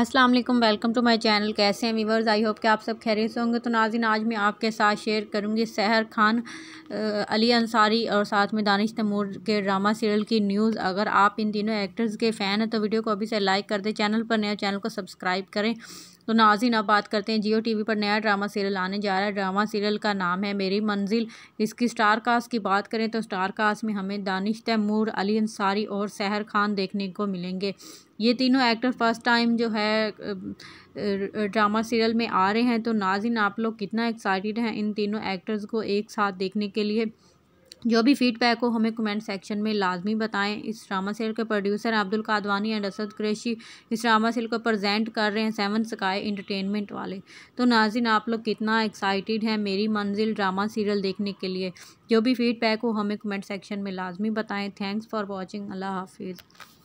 Aslam welcome to my channel कैसे हैं viewers I hope कि आप सब खैरियत से होंगे तो नाजिन आज मैं आपके साथ शेयर करूँगी सहर खान अली अंसारी और साथ में दानिश तमूर के ड्रामा सीरियल की न्यूज़ अगर आप इन तीनों एक्टर्स के फ़ैन हैं तो वीडियो को अभी से लाइक कर दें चैनल पर नया चैनल को सब्सक्राइब करें तो नाजिन अब बात करते हैं जियो वी पर नया ड्रामा सीरियल आने जा रहा है ड्रामा सीरियल का नाम है मेरी मंजिल इसकी स्टार कास्ट की बात करें तो स्टार कास्ट में हमें दानिश तैमूर अली अंसारी और सहर खान देखने को मिलेंगे ये तीनों एक्टर फर्स्ट टाइम जो है है ड्रामा सीरियल में आ रहे हैं तो नाजिन आप लोग कितना एक्साइटेड हैं इन तीनों एक्टर्स को एक साथ देखने के लिए जो भी फीडबैक हो हमें कमेंट सेक्शन में लाजमी बताएं इस ड्रामा सीरियल के प्रोड्यूसर अब्दुल कादवानी एंड असद क्रेशी इस ड्रामा सीरियल को प्रेजेंट कर रहे हैं सेवन स्काई इंटरटेनमेंट वाले तो नाजिन आप लोग कितना एक्साइटेड हैं मेरी मंजिल ड्रामा सीरियल देखने के लिए जो भी फीडबैक हो हमें कमेंट सेक्शन में लाजमी बताएँ थैंक्स फॉर वॉचिंग अल्लाह हाफिज़